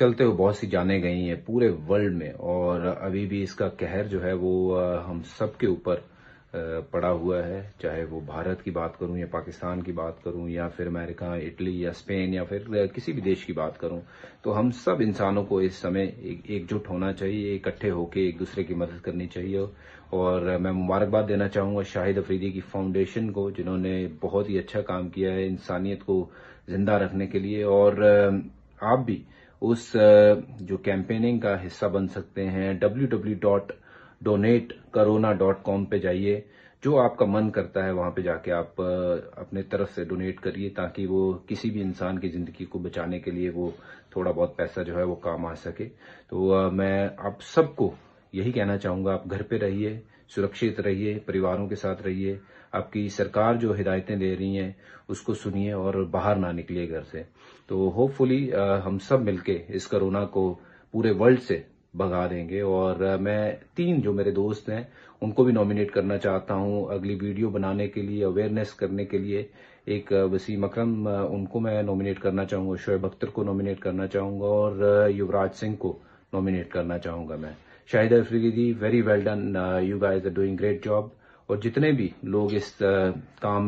चलते हुए बहुत सी जाने गई हैं पूरे वर्ल्ड में और अभी भी इसका कहर जो है वो हम सब के ऊपर पड़ा हुआ है चाहे वो भारत की बात करूं या पाकिस्तान की बात करूं या फिर अमेरिका इटली या स्पेन या फिर किसी भी देश की बात करूं तो हम सब इंसानों को इस समय एकजुट होना चाहिए इकट्ठे होके एक दूसरे की मदद करनी चाहिए और मैं मुबारकबाद देना चाहूंगा शाहिद अफरीदी की फाउंडेशन को जिन्होंने बहुत ही अच्छा काम किया है इंसानियत को जिंदा रखने के लिए और आप भी उस जो कैंपेनिंग का हिस्सा बन सकते हैं W W dot donate corona dot com पे जाइए जो आपका मन करता है वहां पे जाके आप अपने तरफ से डोनेट करिए ताकि वो किसी भी इंसान की जिंदगी को बचाने के लिए वो थोड़ा बहुत पैसा जो है वो काम आ सके तो मैं आप सबको यही कहना चाहूंगा आप घर पे रहिए सुरक्षित रहिए परिवारों के साथ रहिए आपकी सरकार जो हिदायतें दे रही हैं उसको सुनिए और बाहर ना निकलिए घर से तो होपफुली हम सब मिलके इस कोरोना को पूरे वर्ल्ड से भगा देंगे और मैं तीन जो मेरे दोस्त हैं उनको भी नॉमिनेट करना चाहता हूं अगली वीडियो बनाने के लिए अवेयरनेस करने के लिए एक वसीम अक्रम उनको मैं नॉमिनेट करना चाहूंगा शोएब अख्तर को नॉमिनेट करना चाहूंगा और युवराज सिंह को नॉमिनेट करना चाहूंगा मैं Shahid Afridi ji very well done you guys are doing great job और जितने भी लोग इस uh, काम में